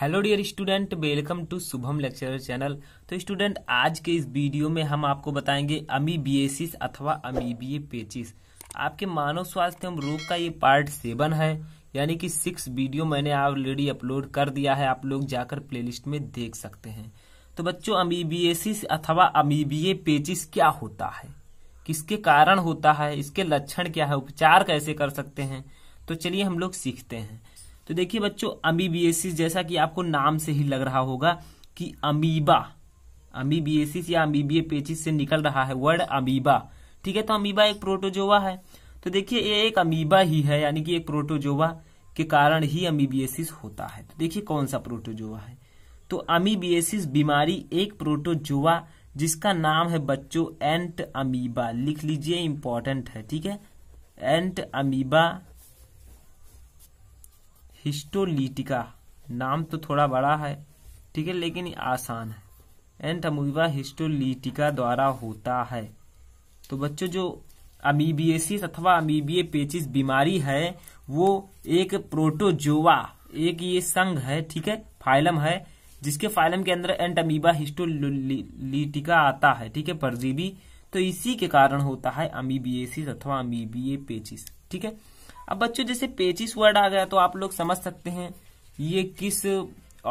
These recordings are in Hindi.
hello dear student welcome to Shubham lecture channel तो स्टूडेंट आज के इस वीडियो में हम आपको बताएंगे अमीबीएसिस अथवा अमीबिए पेचिस आपके मानव स्वास्थ्य एवं रोग का ये पार्ट सेवन है यानी कि सिक्स वीडियो मैंने ऑलरेडी अपलोड कर दिया है आप लोग जाकर प्लेलिस्ट में देख सकते हैं तो बच्चों अमीबीएसिस अथवा अमीबीए पेचिस क्या होता है किसके कारण होता है इसके लक्षण क्या है उपचार कैसे कर सकते हैं तो चलिए हम लोग सीखते हैं तो देखिए बच्चों अमीबीएसिस जैसा कि आपको नाम से ही लग रहा होगा कि अमीबा अमीबीएसिस या अमीबीए पेचिस से निकल रहा है वर्ड अमीबा ठीक है तो अमीबा एक प्रोटोजोवा है तो देखिए ये एक अमीबा ही है यानी कि एक प्रोटोजोवा के कारण ही अमीबीएसिस होता है तो देखिए कौन सा प्रोटोजोवा है तो अमीबीएसिस बीमारी एक प्रोटोजोवा जिसका नाम है बच्चों एंट अमीबा लिख लीजिए इंपॉर्टेंट है ठीक है एंट अमीबा हिस्टोलिटिका नाम तो थोड़ा बड़ा है ठीक है लेकिन आसान है एंट अमूबा हिस्टोलिटिका द्वारा होता है तो बच्चों जो अमीबियसिस अथवा अमीबिय पेचिस बीमारी है वो एक प्रोटोजोवा एक ये संघ है ठीक है फाइलम है जिसके फाइलम के अंदर एंट अमीबा हिस्टोलिटिका आता है ठीक है परजीवी तो इसी के कारण होता है अमीबियसिस अथवा अमीबिय पेचिस ठीक है अब बच्चों जैसे पेचिस वर्ड आ गया तो आप लोग समझ सकते हैं ये किस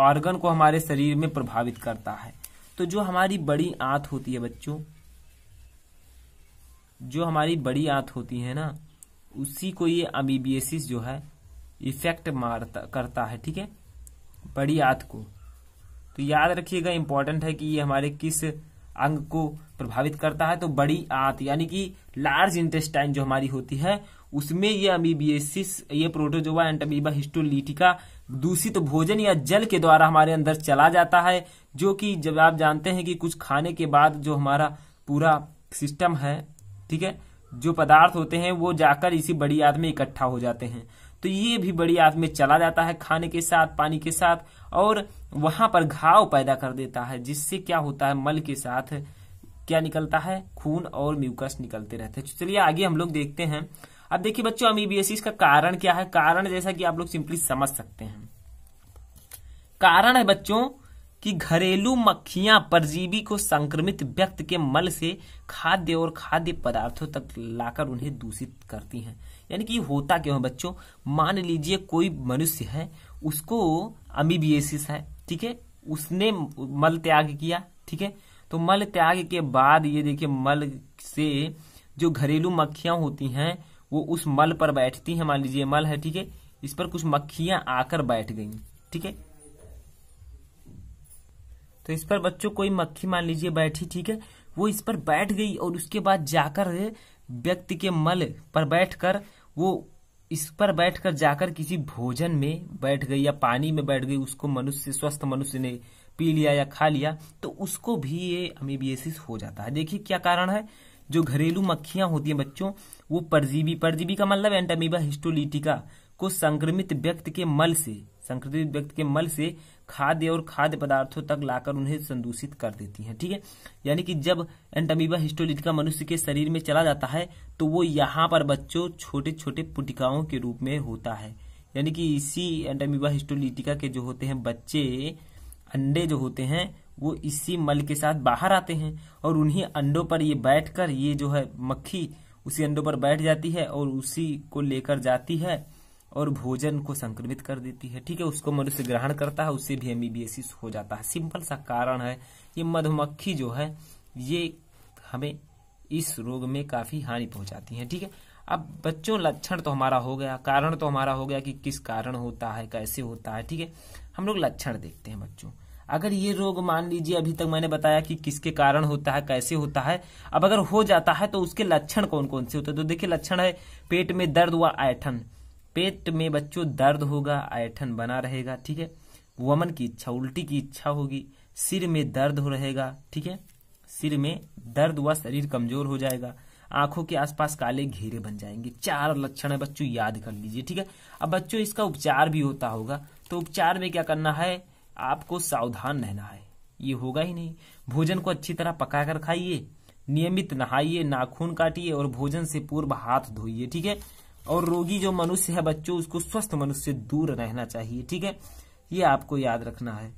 ऑर्गन को हमारे शरीर में प्रभावित करता है तो जो हमारी बड़ी आंत होती है बच्चों जो हमारी बड़ी आंत होती है ना उसी को ये अमीबियसिस जो है इफेक्ट मारता करता है ठीक है बड़ी आंत को तो याद रखिएगा इंपॉर्टेंट है कि ये हमारे किस अंग को प्रभावित करता है तो बड़ी आंत यानी कि लार्ज इंटेस्टाइन जो हमारी होती है उसमें ये अमीबियसिस ये प्रोटोजोवा एंटमीबा हिस्टोलिटिका दूषित भोजन या जल के द्वारा हमारे अंदर चला जाता है जो कि जब आप जानते हैं कि कुछ खाने के बाद जो हमारा पूरा सिस्टम है ठीक है जो पदार्थ होते हैं वो जाकर इसी बड़ी आंत में इकट्ठा हो जाते हैं तो ये भी बड़ी आंत में चला जाता है खाने के साथ पानी के साथ और वहां पर घाव पैदा कर देता है जिससे क्या होता है मल के साथ क्या निकलता है खून और म्यूकस निकलते रहते हैं चलिए आगे हम लोग देखते हैं अब देखिए बच्चों अमीबियसिस का कारण क्या है कारण जैसा कि आप लोग सिंपली समझ सकते हैं कारण है बच्चों कि घरेलू मक्खियां परजीवी को संक्रमित व्यक्ति के मल से खाद्य और खाद्य पदार्थों तक लाकर उन्हें दूषित करती हैं यानी कि होता क्यों है बच्चों मान लीजिए कोई मनुष्य है उसको अमीबियसिस है ठीक है उसने मल त्याग किया ठीक है तो मल त्याग के बाद ये देखिए मल से जो घरेलू मक्खियां होती हैं वो उस मल पर बैठती हैं मान लीजिए मल है ठीक है इस पर कुछ मक्खियां आकर बैठ गई ठीक है तो इस पर बच्चों कोई मक्खी मान लीजिए बैठी ठीक है वो इस पर बैठ गई और उसके बाद जाकर व्यक्ति के मल पर बैठकर वो इस पर बैठकर जाकर किसी भोजन में बैठ गई या पानी में बैठ गई उसको मनुष्य स्वस्थ मनुष्य ने पी लिया या खा लिया तो उसको भी ये अमीबियसिस हो जाता है देखिए क्या कारण है जो घरेलू मक्खियां होती हैं बच्चों वो परजीवी परजीवी का मतलब एंटामीबा हिस्टोलिटिका को संक्रमित व्यक्ति के मल से संक्रमित व्यक्ति के मल से खाद्य और खाद्य पदार्थों तक लाकर उन्हें संदूषित कर देती हैं ठीक है यानी कि जब एंटमीबा हिस्टोलिटिका मनुष्य के शरीर में चला जाता है तो वो यहाँ पर बच्चों छोटे छोटे पुटिकाओं के रूप में होता है यानी कि इसी एंटमीबा हिस्टोलिटिका के जो होते हैं बच्चे अंडे जो होते हैं वो इसी मल के साथ बाहर आते हैं और उन्हीं अंडों पर ये बैठकर ये जो है मक्खी उसी अंडों पर बैठ जाती है और उसी को लेकर जाती है और भोजन को संक्रमित कर देती है ठीक है उसको मनुष्य ग्रहण करता है उससे भी एमबीबीएसिस हो जाता है सिंपल सा कारण है ये मधुमक्खी जो है ये हमें इस रोग में काफी हानि पहुंचाती है ठीक है अब बच्चों लक्षण तो हमारा हो गया कारण तो हमारा हो गया कि किस कारण होता है कैसे होता है ठीक है हम लोग लक्षण देखते हैं बच्चों अगर ये रोग मान लीजिए अभी तक मैंने बताया कि किसके कारण होता है कैसे होता है अब अगर हो जाता है तो उसके लक्षण कौन कौन से होते हैं तो देखिए लक्षण है पेट में दर्द व ऐठन पेट में बच्चों दर्द होगा ऐठन बना रहेगा ठीक है वमन की इच्छा उल्टी की इच्छा होगी सिर में दर्द हो रहेगा ठीक है सिर में दर्द व शरीर कमजोर हो जाएगा आंखों के आसपास काले घेरे बन जाएंगे चार लक्षण है बच्चों याद कर लीजिए ठीक है अब बच्चों इसका उपचार भी होता होगा तो उपचार में क्या करना है आपको सावधान रहना है ये होगा ही नहीं भोजन को अच्छी तरह पकाकर खाइए नियमित नहाइए नाखून काटिए और भोजन से पूर्व हाथ धोइए ठीक है और रोगी जो मनुष्य है बच्चों उसको स्वस्थ मनुष्य से दूर रहना चाहिए ठीक है ये आपको याद रखना है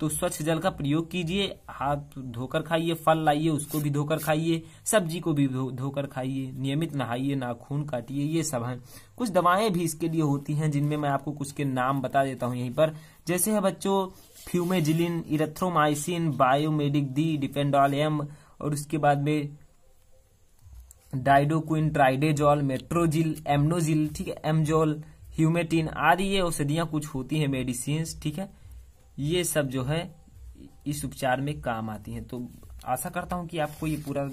तो स्वच्छ जल का प्रयोग कीजिए हाथ धोकर खाइए फल लाइए उसको भी धोकर खाइए सब्जी को भी धोकर खाइए नियमित नहाइए नाखून काटिए ये सब है कुछ दवाएं भी इसके लिए होती हैं जिनमें मैं आपको कुछ के नाम बता देता हूं यहीं पर जैसे है बच्चों फ्यूमेजिलिन इरेथ्रोमाइसिन बायोमेडिक डी डिपेंडॉल एम और उसके बाद में डाइडोक्विन ट्राइडेजॉल मेट्रोजिल एमनोजिल ठीक है एमजोल ह्यूमेटिन आदि ये औषधियां कुछ होती है मेडिसिन ठीक है ये सब जो है इस उपचार में काम आती हैं तो आशा करता हूं कि आपको ये पूरा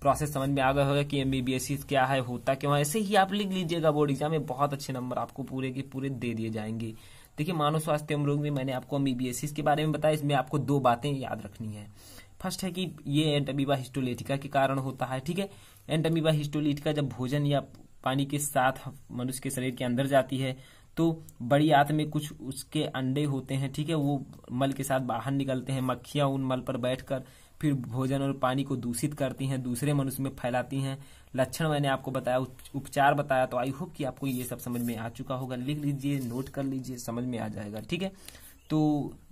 प्रोसेस समझ में आ गया होगा कि एमबीबीएस क्या है होता क्यों ऐसे ही आप लिख लीजिएगा बोर्ड एग्जाम में बहुत अच्छे नंबर आपको पूरे के पूरे दे दिए जाएंगे देखिए मानव स्वास्थ्य एवं रोग में मैंने आपको एमबीबीएस के बारे में बताया इसमें आपको दो बातें याद रखनी है फर्स्ट है कि ये एंटीबीबा हिस्टोलेटिका के कारण होता है ठीक है एंटमीबा अमीबा का जब भोजन या पानी के साथ मनुष्य के शरीर के अंदर जाती है तो बड़ी आत में कुछ उसके अंडे होते हैं ठीक है वो मल के साथ बाहर निकलते हैं मक्खियां उन मल पर बैठकर फिर भोजन और पानी को दूषित करती हैं दूसरे मनुष्य में फैलाती हैं लक्षण मैंने आपको बताया उपचार बताया तो आई होप कि आपको ये सब समझ में आ चुका होगा लिख लीजिए नोट कर लीजिए समझ में आ जाएगा ठीक है तो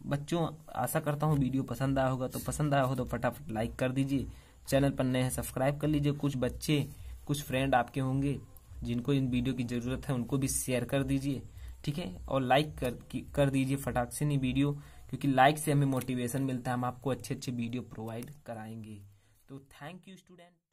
बच्चों आशा करता हूँ वीडियो पसंद आया होगा तो पसंद आया हो तो फटाफट लाइक कर दीजिए चैनल पर नए हैं सब्सक्राइब कर लीजिए कुछ बच्चे कुछ फ्रेंड आपके होंगे जिनको इन वीडियो की ज़रूरत है उनको भी शेयर कर दीजिए ठीक है और लाइक कर कर दीजिए फटाक से नहीं वीडियो क्योंकि लाइक से हमें मोटिवेशन मिलता है हम आपको अच्छे अच्छे वीडियो प्रोवाइड कराएंगे तो थैंक यू स्टूडेंट